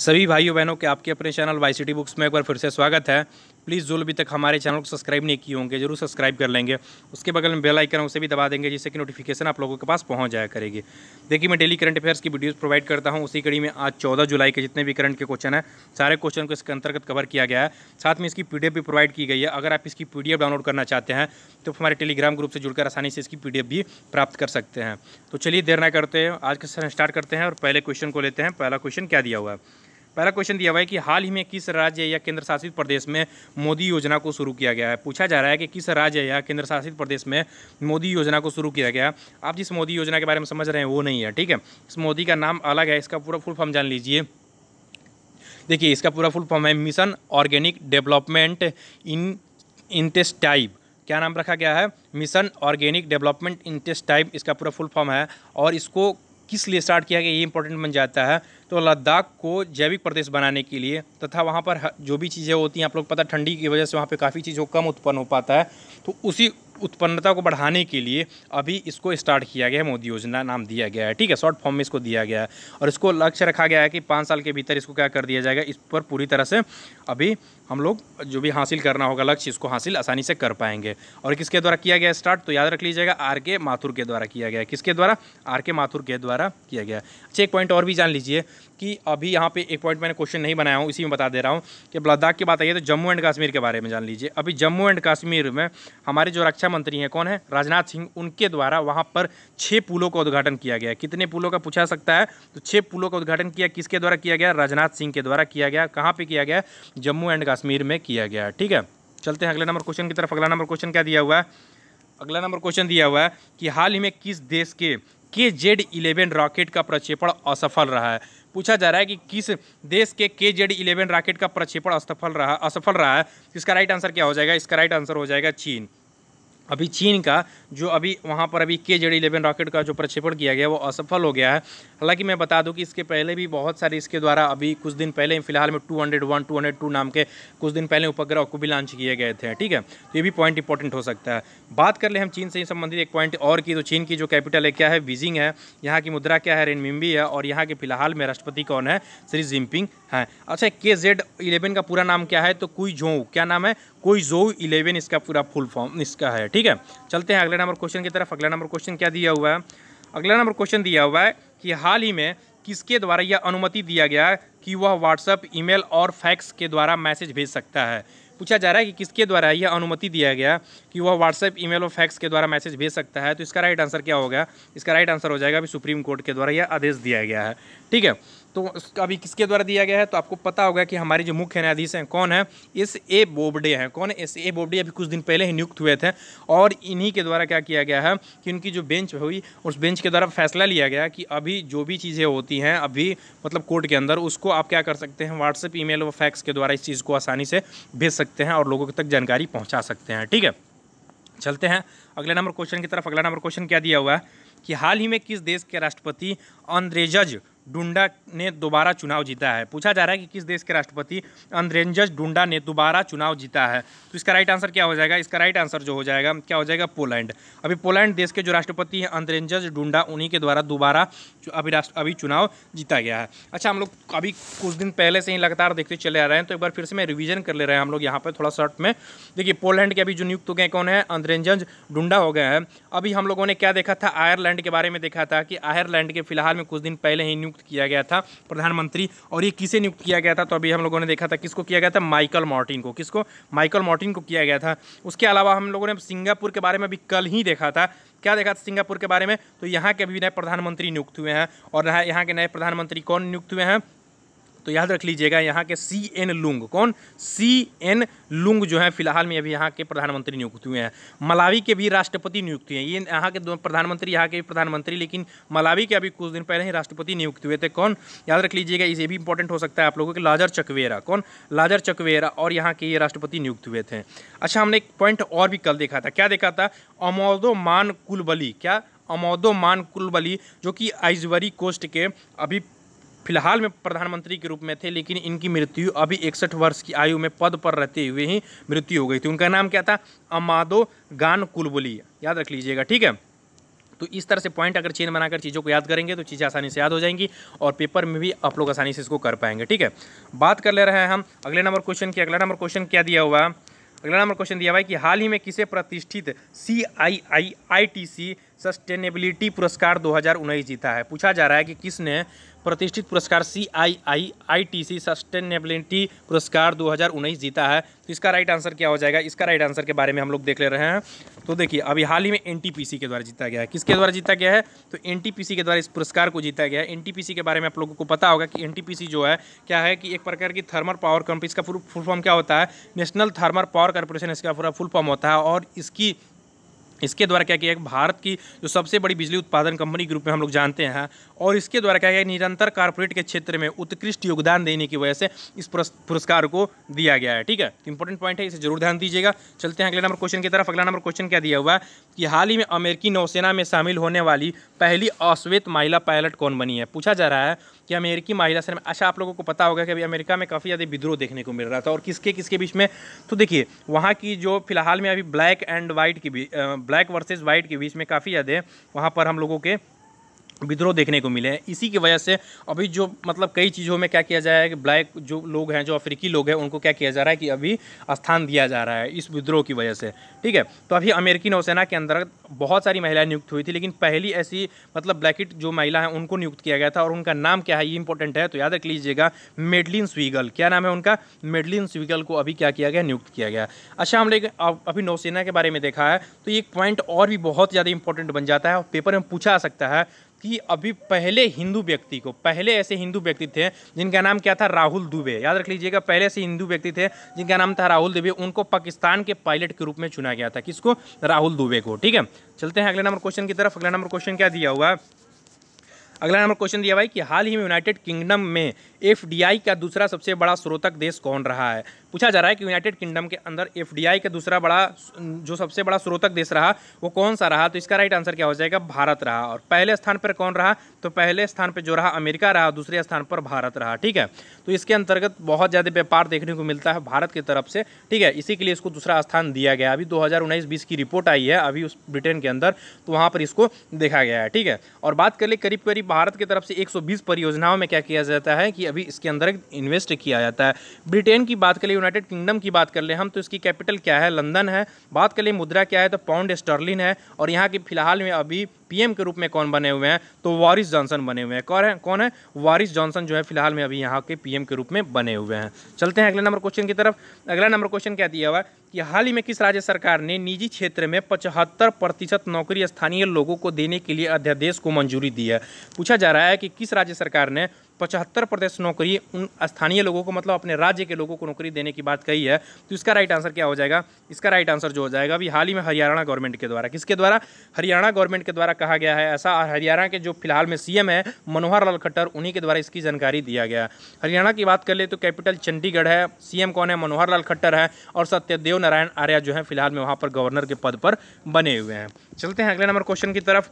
सभी भाइयों बहनों के आपके अपने चैनल वाई सिटी बुक्स में एक बार फिर से स्वागत है प्लीज़ जो अभी तक हमारे चैनल को सब्सक्राइब नहीं किए होंगे जरूर सब्सक्राइब कर लेंगे उसके बगल में बेल आइकन उसे भी दबा देंगे जिससे कि नोटिफिकेशन आप लोगों के पास पहुंच जाया करेगी देखिए मैं डेली करंट अफेयर्स की वीडियोस प्रोवाइड करता हूं उसी कड़ी में आज चौदह जुलाई के जितने भी करंट के क्वेश्चन हैं सारे क्वेश्चन को इसके अंतर्गत कवर किया गया है साथ में इसकी पी भी प्रोवाइड की गई है अगर आप इसकी पी डाउनलोड करना चाहते हैं तो हमारे टेलीग्राम ग्रुप से जुड़कर आसानी से इसकी पी भी प्राप्त कर सकते हैं तो चलिए देर ना करते हैं आज का सेशन स्टार्ट करते हैं और पहले क्वेश्चन को लेते हैं पहला क्वेश्चन क्या दिया हुआ है पहला क्वेश्चन दिया हुआ है कि हाल ही में किस राज्य या केंद्र शासित प्रदेश में मोदी योजना को शुरू किया गया है पूछा जा रहा है कि किस राज्य या केंद्र शासित प्रदेश में मोदी योजना को शुरू किया गया आप जिस मोदी योजना के बारे में समझ रहे हैं वो नहीं है ठीक है इस मोदी का नाम अलग है इसका पूरा फुल फॉर्म जान लीजिए देखिए इसका पूरा फुल फॉर्म है मिशन ऑर्गेनिक डेवलपमेंट इन इंटेस्टाइब क्या नाम रखा गया है मिशन ऑर्गेनिक डेवलपमेंट इंटेस्टाइब इसका पूरा फुल फॉर्म है और इसको किस लिए स्टार्ट किया गया ये इंपॉर्टेंट बन जाता है तो लद्दाख को जैविक प्रदेश बनाने के लिए तथा वहाँ पर जो भी चीज़ें होती हैं आप लोग पता ठंडी की वजह से वहाँ पर काफ़ी चीज़ों कम उत्पन्न हो पाता है तो उसी उत्पन्नता को बढ़ाने के लिए अभी इसको स्टार्ट किया गया है मोदी योजना नाम दिया गया है ठीक है शॉर्ट फॉर्म में इसको दिया गया है और इसको लक्ष्य रखा गया है कि पाँच साल के भीतर इसको क्या कर दिया जाएगा इस पर पूरी तरह से अभी हम लोग जो भी हासिल करना होगा लक्ष्य इसको हासिल आसानी से कर पाएंगे और किसके द्वारा किया गया स्टार्ट तो याद रख लीजिएगा आर के माथुर के द्वारा किया गया किसके द्वारा आर के माथुर के द्वारा किया गया अच्छा एक पॉइंट और भी जान लीजिए कि अभी यहाँ पे एक पॉइंट मैंने क्वेश्चन नहीं बनाया हूँ इसी में बता दे रहा हूँ कि लद्दाख की बात आई है तो जम्मू एंड कश्मीर के बारे में जान लीजिए अभी जम्मू एंड कश्मीर में हमारे जो रक्षा मंत्री हैं कौन है राजनाथ सिंह उनके द्वारा वहाँ पर छः पुलों का उद्घाटन किया गया कितने पुलों का पूछा सकता है तो छः पुलों का उद्घाटन किया किसके द्वारा किया गया राजनाथ सिंह के द्वारा किया गया कहाँ पर किया गया जम्मू एंड कश्मीर में किया गया ठीक है चलते हैं अगले नंबर क्वेश्चन की तरफ अगला नंबर क्वेश्चन क्या दिया हुआ है अगला नंबर क्वेश्चन दिया हुआ है कि हाल ही में किस देश के के जेड इलेवन रॉकेट का प्रक्षेपण असफल रहा है पूछा जा रहा है कि किस देश के के जेड इलेवन रॉकेट का प्रक्षेपण असफल रहा असफल रहा है इसका राइट आंसर क्या हो जाएगा इसका राइट आंसर हो जाएगा चीन अभी चीन का जो अभी वहाँ पर अभी के जेड इलेवन रॉकेट का जो प्रक्षेपण किया गया वो असफल हो गया है हालांकि मैं बता दूं कि इसके पहले भी बहुत सारे इसके द्वारा अभी कुछ दिन पहले फिलहाल में 201, 202 नाम के कुछ दिन पहले उपग्रह को भी लॉन्च किए गए थे ठीक है तो ये भी पॉइंट इंपॉर्टेंट हो सकता है बात कर ले हम चीन से संबंधित एक पॉइंट और की तो चीन की जो कैपिटल है क्या है बीजिंग है यहाँ की मुद्रा क्या है रेनमिम्बी है और यहाँ के फिलहाल में राष्ट्रपति कौन है श्री जिनपिंग हैं अच्छा के जेड इलेवन का पूरा नाम क्या है तो कुई झोंग क्या नाम है कोई जो इलेवन इसका पूरा फुल फॉर्म इसका है ठीक है चलते हैं अगले नंबर क्वेश्चन की तरफ अगला नंबर क्वेश्चन क्या दिया हुआ है अगला नंबर क्वेश्चन दिया हुआ है कि हाल ही में किसके द्वारा यह अनुमति दिया गया कि वह व्हाट्सएप ईमेल और फैक्स के द्वारा मैसेज भेज सकता है पूछा जा रहा है कि किसके द्वारा यह अनुमति दिया गया कि वह व्हाट्सएप ईमेल और फैक्स के द्वारा मैसेज भेज सकता है तो इसका राइट आंसर क्या होगा इसका राइट आंसर हो जाएगा अभी सुप्रीम कोर्ट के द्वारा यह आदेश दिया गया है ठीक है तो अभी किसके द्वारा दिया गया है तो आपको पता होगा कि हमारे जो मुख्य न्यायाधीश हैं कौन है एस ए बोबडे हैं कौन एस ए बोबडे अभी कुछ दिन पहले ही नियुक्त हुए थे और इन्हीं के द्वारा क्या किया गया है कि उनकी जो बेंच हुई उस बेंच के द्वारा फैसला लिया गया कि अभी जो भी चीज़ें होती हैं अभी मतलब कोर्ट के अंदर उसको आप क्या कर सकते हैं व्हाट्सएप ई मेल फैक्स के द्वारा इस चीज़ को आसानी से भेज सकते हैं और लोगों तक जानकारी पहुँचा सकते हैं ठीक है चलते हैं अगले नंबर क्वेश्चन की तरफ अगला नंबर क्वेश्चन क्या दिया हुआ है कि हाल ही में किस देश के राष्ट्रपति अंद्रेजज डुंडा ने दोबारा चुनाव जीता है पूछा जा रहा है कि किस देश के राष्ट्रपति अंद्रेंजस डुंडा ने दोबारा चुनाव जीता है तो इसका राइट आंसर क्या हो जाएगा इसका राइट आंसर जो हो जाएगा क्या हो जाएगा पोलैंड अभी पोलैंड देश के जो राष्ट्रपति हैं अंद्रेंजस डुंडा उन्हीं के द्वारा दोबारा अभी राष्ट्र अभी चुनाव जीता गया है अच्छा हम लोग अभी कुछ दिन पहले से ही लगातार देखते चले आ रहे हैं तो एक बार फिर से मैं रिविजन कर ले रहे हैं हम लोग यहाँ पर थोड़ा शर्ट में देखिए पोलैंड के अभी जो नियुक्त हो गए कौन है अंद्रेंजस डुंडा हो गए हैं अभी हम लोगों ने क्या देखा था आयरलैंड के बारे में देखा था कि आयरलैंड के फिलहाल में कुछ दिन पहले ही नियुक्त नियुक्त किया गया था प्रधानमंत्री और ये किसे नियुक्त किया गया था तो अभी हम लोगों ने देखा था किसको किया गया था माइकल मॉर्टिन को किसको माइकल मॉर्टिन को किया गया था उसके अलावा हम लोगों ने सिंगापुर के बारे में भी कल ही देखा था क्या देखा था सिंगापुर के बारे में तो यहाँ के अभी नए प्रधानमंत्री नियुक्त हुए हैं और यहाँ के नए प्रधानमंत्री कौन नियुक्त हुए हैं तो याद रख लीजिएगा यहाँ के सी एन लुंग कौन सी एन लुंग जो है फिलहाल में अभी यहाँ के प्रधानमंत्री नियुक्त हुए हैं मलावी के भी राष्ट्रपति नियुक्त हुए हैं ये यहाँ के प्रधानमंत्री यहाँ के प्रधानमंत्री लेकिन मलावी के अभी कुछ दिन पहले ही राष्ट्रपति नियुक्त हुए थे कौन याद रख लीजिएगा ये भी इंपॉर्टेंट हो सकता है आप लोगों के लाजर चकवेरा कौन लाजर चकवेरा और यहाँ के ये राष्ट्रपति नियुक्त हुए थे अच्छा हमने एक पॉइंट और भी कल देखा था क्या देखा था अमोदो मान कुलबली क्या अमोदो मान कुलबली जो कि आइजवरी कोस्ट के अभी फिलहाल में प्रधानमंत्री के रूप में थे लेकिन इनकी मृत्यु अभी इकसठ वर्ष की आयु में पद पर रहते हुए ही मृत्यु हो गई थी उनका नाम क्या था अमादो गान कुलबुली याद रख लीजिएगा ठीक है तो इस तरह से पॉइंट अगर चेन बनाकर चीज़ों को याद करेंगे तो चीज़ें आसानी से याद हो जाएंगी और पेपर में भी आप लोग आसानी से इसको कर पाएंगे ठीक है बात कर ले रहे हैं हम अगले नंबर क्वेश्चन की अगला नंबर क्वेश्चन क्या दिया हुआ अगला नंबर क्वेश्चन दिया हुआ है कि हाल ही में किसे प्रतिष्ठित सी आई आई आई टी सी सस्टेनेबिलिटी पुरस्कार दो जीता है पूछा जा रहा है कि किसने प्रतिष्ठित पुरस्कार सी आई आई आई टी सी सस्टेनेबिलिटी पुरस्कार 2019 जीता है तो इसका राइट आंसर क्या हो जाएगा इसका राइट आंसर के बारे में हम लोग देख ले रहे हैं तो देखिए अभी हाल ही में एन के द्वारा जीता गया है किसके द्वारा जीता गया है तो एन के द्वारा इस पुरस्कार को जीता गया है एन के बारे में आप लोगों को पता होगा कि एन जो है क्या है कि एक प्रकार की थर्मल पावर कंपनी इसका फुल फॉर्म क्या होता है नेशनल थर्मल पावर कॉरपोरेशन इसका पूरा फुल फॉर्म होता है और इसकी इसके द्वारा क्या किया है भारत की जो सबसे बड़ी बिजली उत्पादन कंपनी के रूप में हम लोग जानते हैं और इसके द्वारा क्या किया है निरंतर कारपोरेट के क्षेत्र में उत्कृष्ट योगदान देने की वजह से इस पुरस्कार को दिया गया है ठीक है तो इंपॉर्टेंट पॉइंट है इसे जरूर ध्यान दीजिएगा चलते हैं अगले नंबर क्वेश्चन की तरफ अगला नंबर क्वेश्चन क्या दिया हुआ है कि हाल ही में अमेरिकी नौसेना में शामिल होने वाली पहली अश्वेत महिला पायलट कौन बनी है पूछा जा रहा है कि अमेरिकी महिला सेना अच्छा आप लोगों को पता होगा कि अभी अमेरिका में काफ़ी ज़्यादा विद्रोह देखने को मिल रहा था और किसके किसके बीच में तो देखिए वहाँ की जो फिलहाल में अभी ब्लैक एंड वाइट के बीच ब्लैक वर्सेज वाइट के बीच में काफ़ी ज़्यादा वहाँ पर हम लोगों के विद्रोह देखने को मिले हैं इसी की वजह से अभी जो मतलब कई चीज़ों में क्या किया जा रहा है कि ब्लैक जो लोग हैं जो अफ्रीकी लोग हैं उनको क्या किया जा रहा है कि अभी स्थान दिया जा रहा है इस विद्रोह की वजह से ठीक है तो अभी अमेरिकी नौसेना के अंदर बहुत सारी महिलाएं नियुक्त हुई थी लेकिन पहली ऐसी मतलब ब्लैकिट जो महिला है उनको नियुक्त किया गया था और उनका नाम क्या है ये इंपॉर्टेंट है तो याद रख लीजिएगा मेडलिन स्वीगल क्या नाम है उनका मेडलिन स्वीगल को अभी क्या किया गया नियुक्त किया गया अच्छा हम लोग अभी नौसेना के बारे में देखा है तो ये पॉइंट और भी बहुत ज़्यादा इंपॉर्टेंट बन जाता है और पेपर में पूछा आ सकता है कि अभी पहले हिंदू व्यक्ति को पहले ऐसे हिंदू व्यक्ति थे जिनका नाम क्या था राहुल दुबे याद रख लीजिएगा पहले ऐसे हिंदू व्यक्ति थे जिनका नाम था राहुल दुबे उनको पाकिस्तान के पायलट के रूप में चुना गया था किसको राहुल दुबे को ठीक है चलते हैं अगले नंबर क्वेश्चन की तरफ अगला नंबर क्वेश्चन क्या दिया हुआ है अगला नंबर क्वेश्चन दिया भाई कि हाल ही में यूनाइटेड किंगडम में एफ का दूसरा सबसे बड़ा स्रोतक देश कौन रहा है पूछा जा रहा है कि यूनाइटेड किंगडम के अंदर एफ का दूसरा बड़ा जो सबसे बड़ा स्रोतक देश रहा वो कौन सा रहा तो इसका राइट आंसर क्या हो जाएगा भारत रहा और पहले स्थान पर कौन रहा तो पहले स्थान पर जो रहा अमेरिका रहा दूसरे स्थान पर भारत रहा ठीक है तो इसके अंतर्गत बहुत ज़्यादा व्यापार देखने को मिलता है भारत की तरफ से ठीक है इसी के लिए इसको दूसरा स्थान दिया गया अभी दो हज़ार की रिपोर्ट आई है अभी उस ब्रिटेन के अंदर तो वहाँ पर इसको देखा गया है ठीक है और बात कर ले करीब करीब भारत की तरफ से एक परियोजनाओं में क्या किया जाता है कि अभी इसके अंदर इन्वेस्ट किया जाता है ब्रिटेन की बात करें यूनाइटेड किंगडम की बात कर ले हम तो इसकी कैपिटल क्या है लंदन है बात कर ले मुद्रा क्या है तो पाउंड स्टर्लिन है और यहाँ की फिलहाल में अभी पीएम के रूप में कौन बने हुए हैं तो वारिस जॉनसन बने हुए हैं कौन है कौन है वारिस जॉनसन जो है फिलहाल में अभी यहाँ के पीएम के रूप में बने हुए हैं चलते हैं अगले नंबर क्वेश्चन की तरफ अगला नंबर क्वेश्चन क्या दिया हुआ है कि हाल ही में किस राज्य सरकार ने निजी क्षेत्र में पचहत्तर प्रतिशत नौकरी स्थानीय लोगों को देने के लिए अध्यादेश को मंजूरी दी है पूछा जा रहा है कि किस राज्य सरकार ने पचहत्तर प्रतिशत नौकरी उन स्थानीय लोगों को मतलब अपने राज्य के लोगों को नौकरी देने की बात कही है तो इसका राइट आंसर क्या हो जाएगा इसका राइट आंसर जो हो जाएगा अभी हाल ही में हरियाणा गवर्नमेंट के द्वारा किसके द्वारा हरियाणा गवर्नमेंट के द्वारा कहा गया है ऐसा हरियाणा के जो फिलहाल में सी है मनोहर लाल खट्टर उन्हीं के द्वारा इसकी जानकारी दिया गया है हरियाणा की बात कर ले तो कैपिटल चंडीगढ़ है सी कौन है मनोहर लाल खट्टर है और सत्यदेव नारायण आर्या जो है फिलहाल में वहाँ पर गवर्नर के पद पर बने हुए हैं चलते हैं अगले नंबर क्वेश्चन की तरफ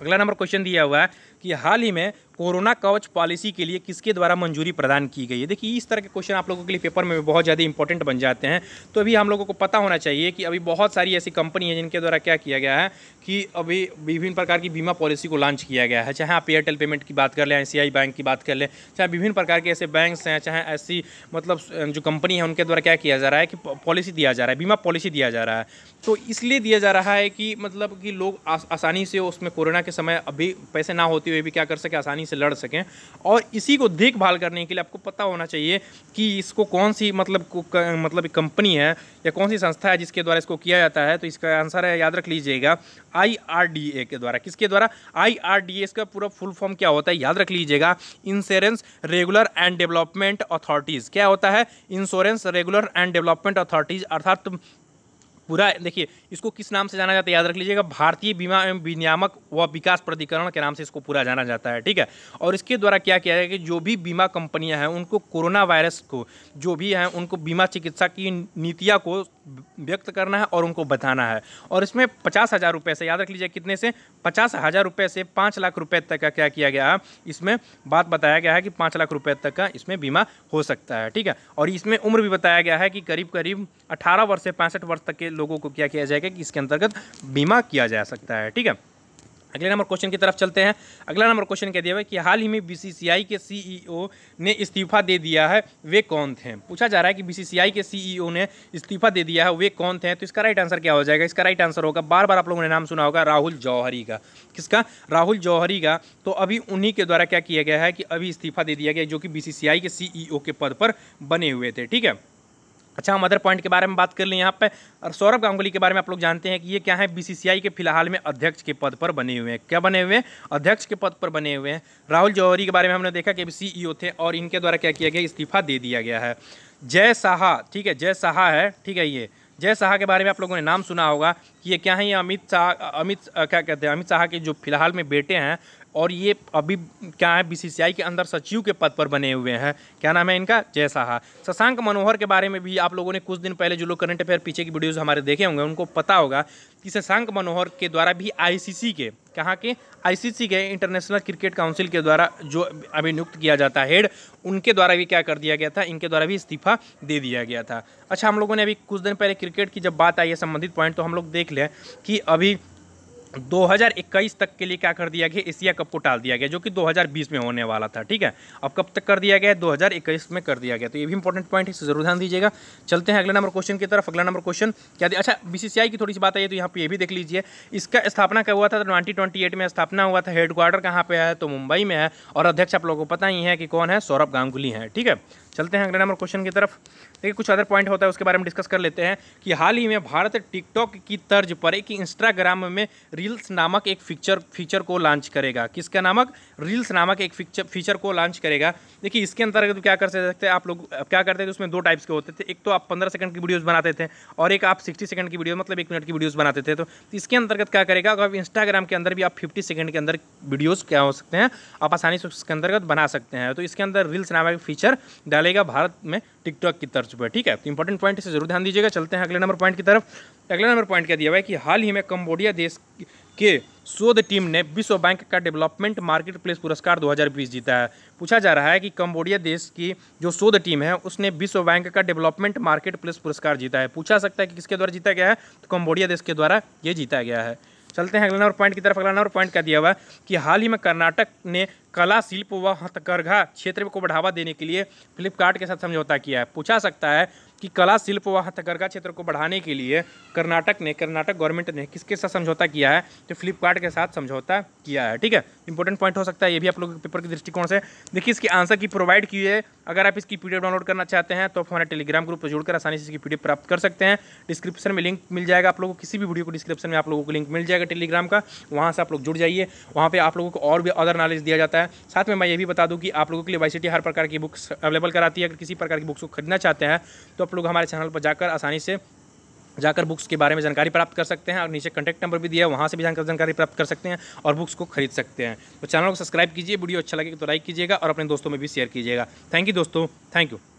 अगला नंबर क्वेश्चन दिया हुआ है कि हाल ही में कोरोना कवच पॉलिसी के लिए किसके द्वारा मंजूरी प्रदान की गई है देखिए इस तरह के क्वेश्चन आप लोगों के लिए पेपर में भी बहुत ज़्यादा इंपॉर्टेंट बन जाते हैं तो अभी हम लोगों को पता होना चाहिए कि अभी बहुत सारी ऐसी कंपनी है जिनके द्वारा क्या किया गया है कि अभी विभिन्न प्रकार की बीमा पॉलिसी को लॉन्च किया गया है चाहे आप एयरटेल पेमेंट की बात कर लें आई बैंक की बात कर लें चाहे विभिन्न प्रकार के ऐसे बैंक हैं चाहे ऐसी मतलब जो कंपनी है उनके द्वारा क्या किया जा रहा है कि पॉलिसी दिया जा रहा है बीमा पॉलिसी दिया जा रहा है तो इसलिए दिया जा रहा है कि मतलब कि लोग आसानी से उसमें कोरोना कोरोना के समय अभी पैसे ना होते हुए भी क्या कर सकें आसानी से लड़ सकें और इसी को देखभाल करने के लिए आपको पता होना चाहिए कि इसको कौन सी मतलब मतलब कंपनी है या कौन सी संस्था है जिसके द्वारा इसको किया जाता है तो इसका आंसर है याद रख लीजिएगा आई के द्वारा किसके द्वारा आई आर इसका पूरा फुल फॉर्म क्या होता है याद रख लीजिएगा insurance regular and development authorities क्या होता है insurance regular and development authorities अर्थात पूरा देखिए इसको किस नाम से जाना जाता है याद रख लीजिएगा भारतीय बीमा एवं विनियामक व विकास प्राधिकरण के नाम से इसको पूरा जाना जाता है ठीक है और इसके द्वारा क्या किया जाएगा कि जो भी बीमा कंपनियां हैं उनको कोरोना वायरस को जो भी हैं उनको बीमा चिकित्सा की नीतियाँ को व्यक्त करना है और उनको बताना है और इसमें पचास हज़ार रुपये से याद रख लीजिए कितने से पचास हज़ार रुपये से पाँच लाख रुपये तक का क्या किया गया है इसमें बात बताया गया है कि पाँच लाख रुपये तक का इसमें बीमा हो सकता है ठीक है और इसमें उम्र भी बताया गया है कि करीब करीब अठारह वर्ष से पैंसठ वर्ष तक के लोगों को क्या किया जाएगा कि इसके अंतर्गत बीमा किया जा सकता है ठीक है अगले नंबर क्वेश्चन की तरफ चलते हैं अगला नंबर क्वेश्चन कह दिया हुआ कि हाल ही में बीसीसीआई के सीईओ ने इस्तीफा दे दिया है वे कौन थे पूछा जा रहा है कि बीसीसीआई के सीईओ ने इस्तीफा दे दिया है वे कौन थे तो इसका राइट आंसर क्या हो जाएगा इसका राइट आंसर होगा बार बार आप लोगों ने नाम सुना होगा राहुल जौहरी का किसका राहुल जौहरी का तो अभी उन्हीं के द्वारा क्या किया गया है कि अभी इस्तीफा दे दिया गया जो कि बी के सी के पद पर बने हुए थे ठीक है अच्छा हम अदर पॉइंट के बारे में बात कर लें यहाँ पे और सौरभ गांगुली के बारे में आप लोग जानते हैं कि ये क्या है बीसीसीआई के फिलहाल में अध्यक्ष के पद पर बने हुए हैं क्या बने हुए हैं अध्यक्ष के पद पर बने हुए हैं राहुल जौहरी के बारे में हमने देखा कि सीईओ e थे और इनके द्वारा क्या किया गया इस्तीफा दे दिया गया है जय शाह ठीक है जय शाह है ठीक है ये जय शाह के बारे में आप लोगों ने नाम सुना होगा कि ये क्या है ये अमित शाह अमित क्या कहते हैं अमित शाह के जो फिलहाल में बेटे हैं और ये अभी क्या है बीसीसीआई के अंदर सचिव के पद पर बने हुए हैं क्या नाम है इनका जय साहा शशांक मनोहर के बारे में भी आप लोगों ने कुछ दिन पहले जो लोग करंट अफेयर पीछे की वीडियोज़ हमारे देखे होंगे उनको पता होगा कि शशांक मनोहर के द्वारा भी आईसीसी के कहाँ के आईसीसी के इंटरनेशनल क्रिकेट काउंसिल के द्वारा जो अभिनियुक्त किया जाता हैड हेड उनके द्वारा भी क्या कर दिया गया था इनके द्वारा भी इस्तीफा दे दिया गया था अच्छा हम लोगों ने अभी कुछ दिन पहले क्रिकेट की जब बात आई है संबंधित पॉइंट तो हम लोग देख लें कि अभी 2021 तक के लिए क्या कर दिया गया एशिया कप को टाल दिया गया जो कि 2020 में होने वाला था ठीक है अब कब तक कर दिया गया 2021 में कर दिया गया तो ये भी इंपॉर्टेंट पॉइंट है इसे जरूर ध्यान दीजिएगा चलते हैं अगले नंबर क्वेश्चन की तरफ अगला नंबर क्वेश्चन क्या दिया अच्छा बीसीसीआई की थोड़ी सी बात आई तो यहाँ पर ये भी देख लीजिए इसका स्थापना क्या हुआ था तो ट्वेंटी में स्थापना हुआ था हेडक्वार्टर कहाँ पर है तो मुंबई में है और अध्यक्ष आप लोगों को पता ही है कि कौन है सौरभ गांगुली है ठीक है चलते हैं अगले नंबर क्वेश्चन की तरफ लेकिन कुछ अदर पॉइंट होता है उसके बारे में डिस्कस कर लेते हैं कि हाल ही में भारत टिकटॉक की तर्ज पर एक इंस्टाग्राम में रील्स नामक एक फीचर फीचर को लॉन्च करेगा किसका नामक रील्स नामक एक फीचर फीचर को लॉन्च करेगा देखिए इसके अंतर्गत क्या कर सकते हैं आप लोग क्या करते थे उसमें दो टाइप्स के होते थे एक तो आप पंद्रह सेकंड की वीडियोज़ बनाते थे और एक आप सिक्सटी सेकंड की वीडियो मतलब एक मिनट की वीडियोज़ बनाते थे तो इसके अंतर्गत क्या करेगा अगर इंस्टाग्राम के अंदर भी आप फिफ्टी सेकंड के अंदर वीडियोज़ क्या हो सकते हैं आप आसानी से उसके अंतर्गत बना सकते हैं तो इसके अंदर रील्स नामक फीचर डालेगा भारत में टिकटॉक की तर्ज पर ठीक है तो इंपॉर्टेंट पॉइंट इसे जरूर ध्यान दीजिएगा चलते हैं अगले नंबर पॉइंट की तरफ अगला नंबर पॉइंट क्या दिया हुआ है कि हाल ही में कम्बोडिया देश के शोध टीम ने विश्व बैंक का डेवलपमेंट मार्केट प्लेस पुरस्कार 2020 जीता है पूछा जा रहा है कि कम्बोडिया देश की जो शोध टीम है उसने विश्व बैंक का डेवलपमेंट मार्केट प्लेस पुरस्कार जीता है पूछा सकता है कि किसके द्वारा जीता गया है तो कंबोडिया देश के द्वारा ये जीता गया है चलते हैं अगला नंबर पॉइंट की तरफ अगला नंबर पॉइंट क्या दिया हुआ है कि हाल ही में कर्नाटक ने कला शिल्प व हथकरघा क्षेत्र को बढ़ावा देने के लिए फ्लिपकार्ट के साथ समझौता किया है पूछा सकता है कि कला शिल्प व हथकरघा क्षेत्र को बढ़ाने के लिए कर्नाटक ने कर्नाटक गवर्नमेंट ने किसके साथ समझौता किया है तो फ्लिपकार्ट के साथ समझौता किया है ठीक है इंपॉर्टेंट पॉइंट हो सकता है ये भी आप लोगों के पेपर के दृष्टिकोण से देखिए इसकी आंसर की प्रोवाइड की है अगर आप इसकी पीडीएफ डाउनलोड करना चाहते हैं तो आप हमारे टेलीग्राम ग्रुप पर जुड़कर आसानी से इसकी पीडीएफ प्राप्त कर सकते हैं डिस्क्रिप्शन में लिंक मिल जाएगा आप लोगों को किसी भी वीडियो को डिस्क्रिप्शन में आप लोगों को लिंक मिल जाएगा टेलीग्राम का वहाँ से आप लोग जुड़ जाइए वहाँ पर आप लोगों को और भी अदर नॉलेज दिया जाता है है साथ में मैं ये भी बता दूँ कि आप लोगों के लिए वाई हर प्रकार की बुक्स अवेलेबल कराती है अगर किसी प्रकार की बुक्स को खरीदना चाहते हैं तो आप लोग हमारे चैनल पर जाकर आसानी से जाकर बुक्स के बारे में जानकारी प्राप्त कर सकते हैं और नीचे कॉन्टैक्ट नंबर भी दिया है वहाँ से भी जानकारी प्राप्त कर सकते हैं और बुक्स को खरीद सकते हैं तो चैनल को सब्सक्राइब कीजिए वीडियो अच्छा लगेगा तो लाइक कीजिएगा और अपने दोस्तों में भी शेयर कीजिएगा थैंक यू दोस्तों थैंक यू